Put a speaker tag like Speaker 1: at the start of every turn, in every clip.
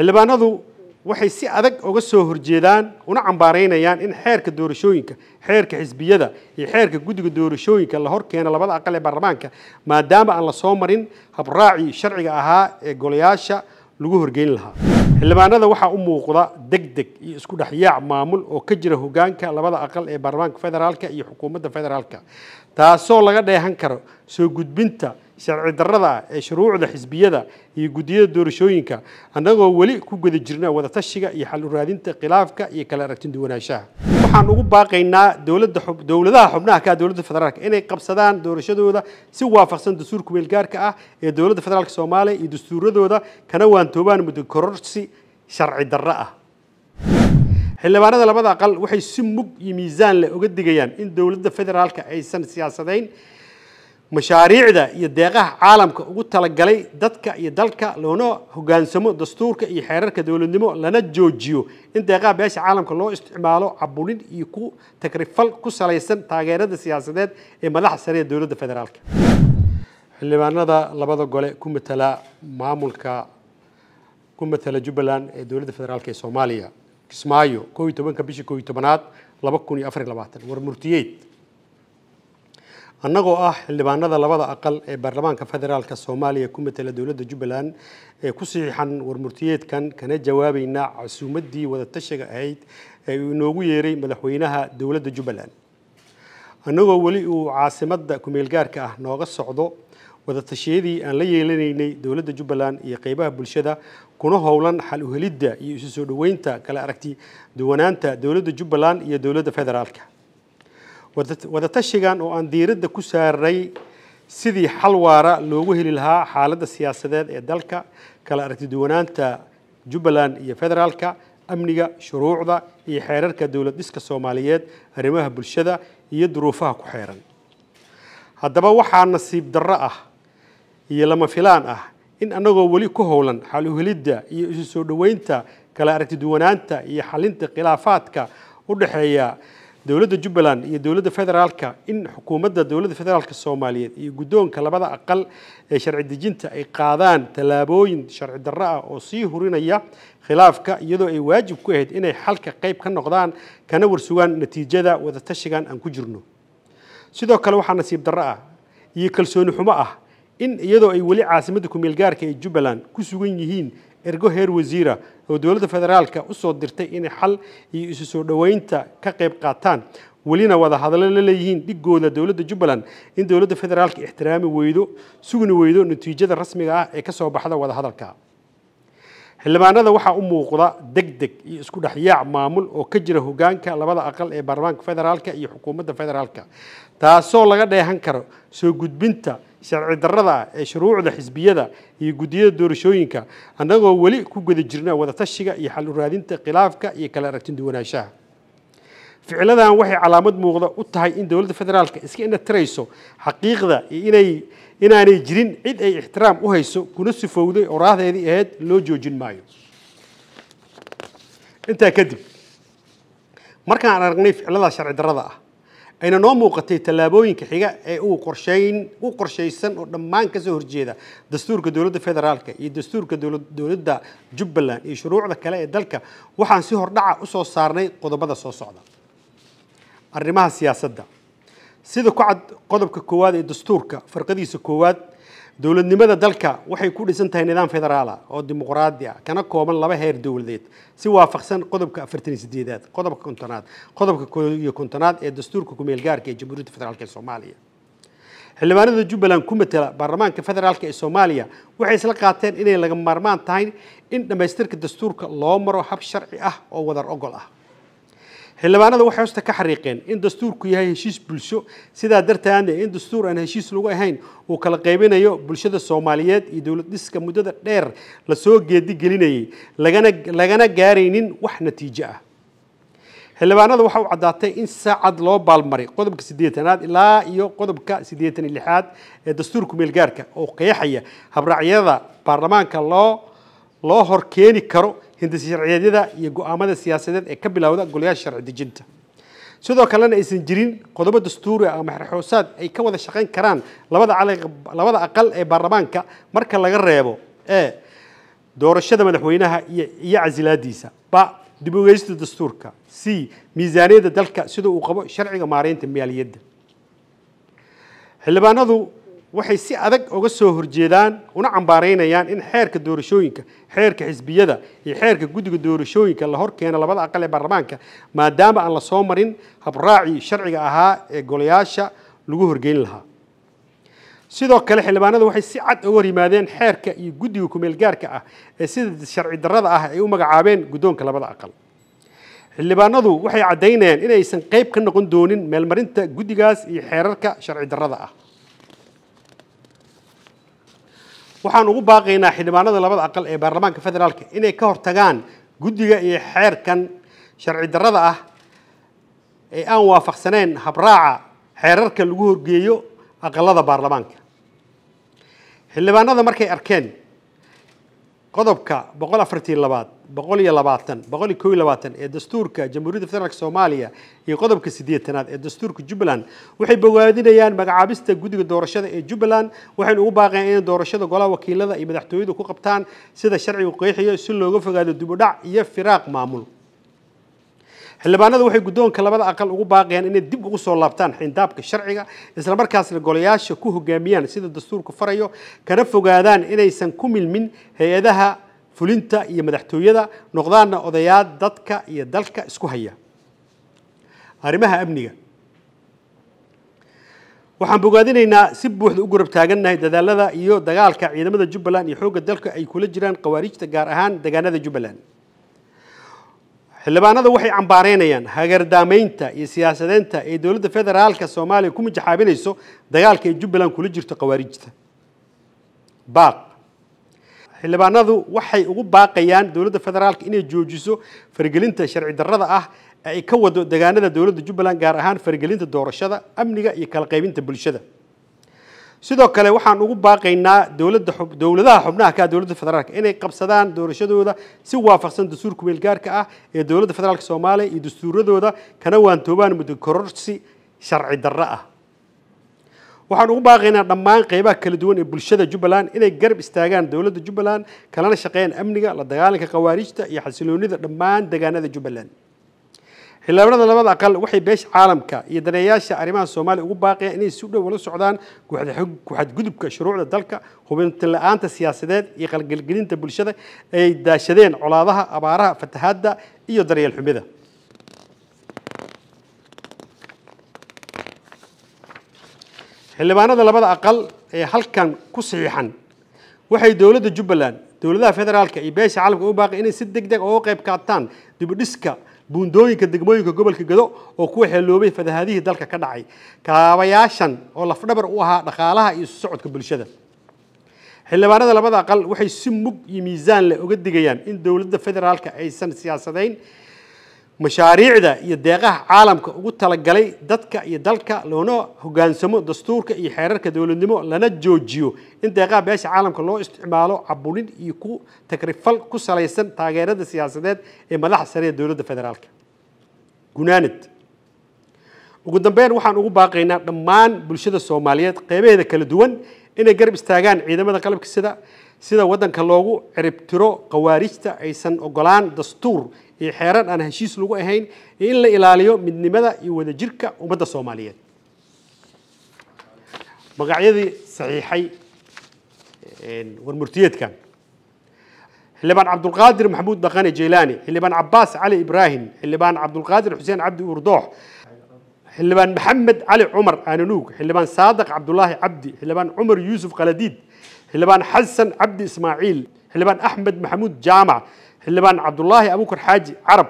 Speaker 1: xildhibaanadu waxay si adag uga soo horjeedaan una cambaaraynayaan in xeerka doorashooyinka xeerka xisbiyada iyo xeerka guddiga doorashooyinka la hor keeno labada aqal ee baarlamaanka maadaama aan la soo marin habraacii sharciga ahaa ee golayaasha lagu horgeyn lahaa xildhibaanada waxaa u muuqda deg deg iyo isku dhexyaac maamul oo ka jira hogaanka labada aqal ee baarlamaanka federaalk iyo xukuumadda federaalk taasoo laga dheehan karo soo gudbinta sharci darrada ah ee shuruucda xisbiyada iyo guddiyada doorashooyinka annagoo weli ku guda jirna wadatashiga iyo xal uraadinta khilaafka iyo kala aragti duwanaanshaha waxaan ugu baaqaynaa dowladda dowladaha xubnaha ka dowladda federaalk inay qabsadaan doorashadooda si waafaqsan dastuurka weelgaarka ah ee dowladda federaalk soomaaliya iyo dastuuradooda kana waantoobaan muddo kororsi sharci darro ah xildhibaanada labada aqal waxay si mug iyo miisaan leh uga digayaan in dowladda federaalk aysan siyaasadayn mashaariicda iyo deeqaha caalamka ugu talagalay dadka iyo dalka loona hogaansamo dastuurka iyo xeerarka dowladnimo lana joojiyo in deeqaha beesha caalamka loo isticmaalo cabulin iyo ku takrifal ku salaysan taageerada siyaasadeed ee madaxa sare ee dowladda federaalka xildhibaanada labada gole ku matala maamulka ku matala jubbaland ee dowladda federaalk ee soomaaliya kismaayo ko iyo tobanka bisha ko iyo tobanaad laba kun iyo afar iyo labaatan war murtiyeed annagoo ah xildhibaanada labada aqal ee baarlamaanka federaalk soomaaliya ku matela dowladda jubbaland ee ku siixan warmurtiyeedkan kana jawaabaynaa casuumaddii wadatashiga ahayd ee uu inoogu yeeray madaxweynaha dowladda jubbaland annagoo weli uu caasimadda kumeelgaarka ah nooga socdo wadatashyadii aan la yeelanaynay dowladda jubbaland iyo qeybaha bulshada kuna howlan xal uhelidda iyo isu soo dhoweynta kala aragti duwanaanta dowladda jubbaland iyo dowladda federaalka wadatashigan oo aan diiradda ku saarnay sidii xal waara loogu heli lahaa xaaladda siyaasadeed ee dalka kala aragtiduwanaanta jubbaland iyo federaalka amniga shuruucda iyo xeerarka dowlad dhiska soomaaliyeed arrimaha bulshada iyo duruufaha ku xeeran haddaba waxaa nasiib darro ah iyo lama filaan ah in annagoo weli ku howlan xal uhelidda iyo isu soo dhoweynta kala aragtiduwanaanta iyo xalinta khilaafaadka u dhexeeya dowladda jubbaland iyo dowladda federaalka in xukuumadda dowladda federaalka soomaaliyeed iyo guddoonka labada aqal ee sharci dejinta ay qaadaan tallaabooyin sharci darro ah oo sii hurinaya khilaafka iyadoo ay waajib ku ahayd inay xalka qayb ka noqdaan kana warsugaan natiijada wadatashigan aan ku jirno sidoo kale waxaa nasiib darro ah iyo kalsooni xumo ah in iyadoo ay weli caasimadda ku meelgaarka ee jubbaland ku sugan yihiin ergo heer wasiira oo dowladda federaalka usoo dirtay inay xal iyo isu soo dhoweynta ka qayb qaataan welina wada hadallo la leeyihiin dhiggooda dowladda jubbaland in dowladda federaalka ixtiraami weydo sugni weydo natiijada rasmiga ah ee kasoo baxda wada hadalka xildhibaanada waxaa u muuqda deg deg iyo isku dhexyaac maamul oo ka jira hogaanka labada aqal ee baarlamaanka federaalka iyo xukuumadda federaalka taasoo laga dheehan karo soo gudbinta sharci darada ee shuruucda xisbiyada iyo guddiyada doorashooyinka annagoo weli ku guda jirna wadatashiga iyo xal uraadinta khilaafka iyo kala aragti duwanaanshaha ficiladan waxay calaamad muuqda u tahay in dowladda federaalk iska indhatirayso xaqiiqda iyo inay inaanay jirin cid ay ixtiraam u hayso kuna sifowday oo raahdeedii ahayd loo joojin maayo intaa kadib markaan aragnay ficilada sharci darada ah ayna noo muuqatay tallaabooyinka xiga ee uu qorshayn u qorshaysan oo dhammaan kasoo horjeeda dastuurka dowladda federaalk iyo dastuurka dowladda jubbaland iyo shuruucda kale ee dalka waxaan si hordhaca usoo saarnay qodobada soo socda arrimaha siyaasadda sida ku cad qodobka koowaad ee dastuurka farqadiisa koowaad dowladnimada dalka waxay ku dhisan tahay nidaam federaala oo dimuqraadia kana kooban laba heer dowladeed si waafaqsan qodobka afartan iyo sideedaad qodobka kontonaad qodobka iyo kontonaad ee dastuurka kumeelgaarka ee jamhuuriyadda federaalk ee soomaaliya xildhibaanada jubbaland ku matela baarlamaanka federaalk ee soomaaliya waxay isla qaateen inay laga maarmaan tahay in dhammaystirka dastuurka loo maro hab sharci ah oo wadar ogol ah xildhibaanada waxay hosta ka xariiqeen in dastuurku yahay heshiis bulsho sidaa dartaadna in dastuur aan heshiis lagu ahayn uu kala qaybinayo bulshada soomaaliyeed iyo dowlad dhiska muddada dheer lasoo gelinayay lagana gaaraynin wax natiijo ah xildhibaanada waxa u caddaatay in saacad loo baalmaray qodobka siddeetanaad ilaa iyo qodobka siddeetan iyo lixaad ee dastuurku meelgaarka oo qeexaya habraacyada baarlamaanka loo loo horkeeni karo hindisa sharciyeedyada iyo go-aamada siyaasadeed ee ka bilowda golayaasha sharci dejinta sidoo kalena aysan jirin qodobo dastuuri ah ama xerxoosaad ay ka wada shaqayn karaan labada aqal ee baarlamaanka marka laga reebo ee doorashada madaxweynaha iyo casilaadiisa ba dib ogeysta dastuurka c miisaaniyadda dalka sida uu qabo sharciga maareynta maaliyadda xildhibaanadu waxay si adag uga soo horjeedaan una cambaaraynayaan in xeerka doorashooyinka xeerka xisbiyada iyo xeerka guddiga doorashooyinka la hor keeno labada aqal ee baarlamaanka maadaama aan la soo marin habraacii sharciga ahaa ee golayaasha lagu horgeyn lahaa sidoo kale xildhibaanada waxay si cad uga hor xeerka iyo guddiga kumeelgaarka ah ee sida sharci darrada ah ay u magacaabeen guddoonka labada aqal xildhibaanadu waxay caddaynayaan inaysan aysan qayb ka noqon doonin meelmarinta guddigaas iyo xeerarka sharci darada ah waxaan ugu baaqaynaa xildhibaanada labada aqal ee baarlamaanka federaalk inay ka hortagaan guddiga iyo xeerkan sharci darrada ah ee aan waafaqsaneyn habraaca xeerarka lagu horgeeyo aqalada baarlamaanka xildhibaanada markay arkeen qodobka boqol afartii labaad boqol iyo labaatan boqol iyo ko iyo labaatan ee dastuurka jamhuuriyadda federaalk soomaaliya iyo qodobka sideetanaad ee dastuurka jubbaland waxay bogaadinayaan magacaabista guddiga doorashada ee jubbaland waxayna ugu baaqeen inay doorashada golaha wakiilada iyo madaxtooyadu ku qabtaan sida sharcigu qeexiyo si looga fogaado dibudhac iyo firaaq maamul xildhibaanada waxay guddoonka labada aqal ugu baaqeen inay dib ugu soo laabtaan xindaabka sharciga isla markaasna golayaasha ku hogaamiyaan sida dastuurku farayo kana fogaadaan inaysan ku milmin hay-adaha fulinta iyo madaxtooyada noqdaanna odayaal dadka iyo dalka isku haya arrimaha amniga waxaan bogaadinaynaa si buuxda u gurab taagannahay dadaalada iyo dagaalka ciidamada jubbaland iyo xoogga dalka ay kula jiraan khawaariijta gaar ahaan degaanada jubbaland xildhibaanada waxay cambaareynayaan hagardaamaynta iyo siyaasadeynta ee dowladda federaalka soomaaliya ku mijaxaabinayso dagaalka ee jubbaland kula jirto khawaariijta baaq xildhibaanadu waxay ugu baaqayaan dowladda federaalk inay joojiso fargelinta sharci darada ah ee ay ka wado degaanada dowladda jubbaland gaar ahaan fargelinta doorashada amniga iyo kala qaybinta bulshada sidoo kale waxaan ugu baaqaynaa dowladda dowladaha xubnaha kaa dowladda federaalk inay qabsadaan doorashadooda si waafaqsan dastuurka weelgaarka ah ee dowladda federaalk soomaaliya iyo dastuuradooda kana waantoobaan muddo kororsi sharci darro ah waxaan ugu baaqaynaa dhammaan qeybaha kala duwan ee bulshada jubbaland inay garab istaagaan dowladda jubbaland kalana shaqeeyaan amniga la dagaalanka khawaariijta iyo xasiloonida dhammaan degaanada jubbaland xildhibaanada labada aqal waxay beesha caalamka iyo daneeyaasha arrimaha soomaaliya ugu baaqayaan inay si dhow ula socdaan kuxadgudubka shuruucda dalka hubintin la-aanta siyaasadeed iyo qalgelgelinta bulshada ay daashadeen colaadaha abaaraha fatahaadda iyo daryeel xumida xildhibaanada labada aqal ee halkan ku saxiixan waxay dowladda jubbaland dowladaha federaalka iyo beesha caalamka u baaqay inay si deg deg ah ooga qayb qaataan dibidhiska buundooyinka degmooyinka gobolka gado oo kuwa xeeloobay fadahaadihii dalka ka dhacay kaabayaashan oo lafdhabar u ahaa dhaqaalaha iyo socodka bulshada xildhibaanada labada aqal waxay si mug iyo miisaan leh uga digayaan in dowladda federaalka aysan siyaasadayn mashaariicda iyo deeqaha caalamka ugu talagalay dadka iyo dalka loona hogaansamo dastuurka iyo xeerarka dowladnimo lana joojiyo in deeqaha beesha caalamka loo isticmaalo cabulin iyo ku takrifal ku salaysan taageerada siyaasadeed ee madaxa sare ee dowladda federaalka gunaaned ugu dambeyn waxaan ugu baaqaynaa dhammaan bulshada soomaaliyeed qeybaheeda kala duwan inay garab istaagaan ciidamada qalabka sida sida waddanka loogu ciribtiro khawaarijta aysan ogolaan dastuur iyo xeeran aan heshiis lagu ahayn in la ilaaliyo midnimada iyo wadajirka ummadda soomaaliyeed magacyadii saxiixay warmurtiyeedkan xildhibaan cabdulqaadir maxamuud dhaqane jeylaani xildhibaan cabaas cali ibraahim xildhibaan cabdulqaadir xuseen cabdi uurdoox xildhibaan maxamed cali cumar aananuug xildhibaan saadiq cabdulaahi cabdi xildhibaan cumar yuusuf qaladiid xildhibaan xasan cabdi ismaaciil xildhibaan axmed maxamuud jaamac هلبان عبد الله أبو كر حاج عرب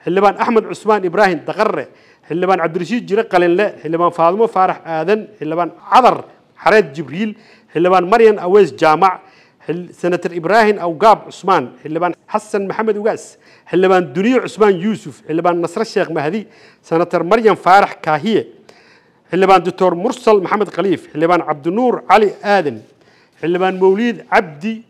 Speaker 1: هلبان أحمد عثمان إبراهيم دقرة هلبان عبد الرشيد جرق قلن هلبان فاطمة فارح آذن هلبان عذر حريد جبريل هلبان مريم أويس جامع هل سنتر إبراهيم أو قاب عثمان هلبان حسن محمد وقاس هلبان دنيو عثمان يوسف هلبان نصر الشيخ مهدي سنتر مريم فارح كاهية هلبان دكتور مرسل محمد قليف هلبان عبد النور علي آذن هلبان موليد عبدي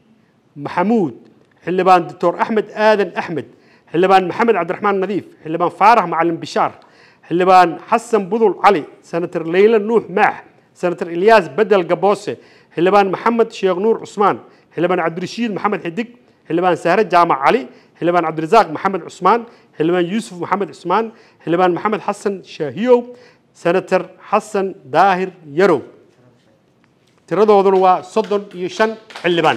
Speaker 1: محمود حلبان دكتور أحمد آذن أحمد حلبان محمد عبد الرحمن نظيف حلبان فارح معلم بشار حلبان حسن بذل علي سنتر ليلى نوح ماح سنتر إلياس بدل قبوسة حلبان محمد شيخ نور عثمان حلبان عبد الرشيد محمد حدق حلبان سهر جامع علي حلبان عبد الرزاق محمد عثمان حلبان يوسف محمد عثمان حلبان محمد حسن شاهيو سنتر حسن داهر يرو ترى ذو ذنوا iyo يشن حلبان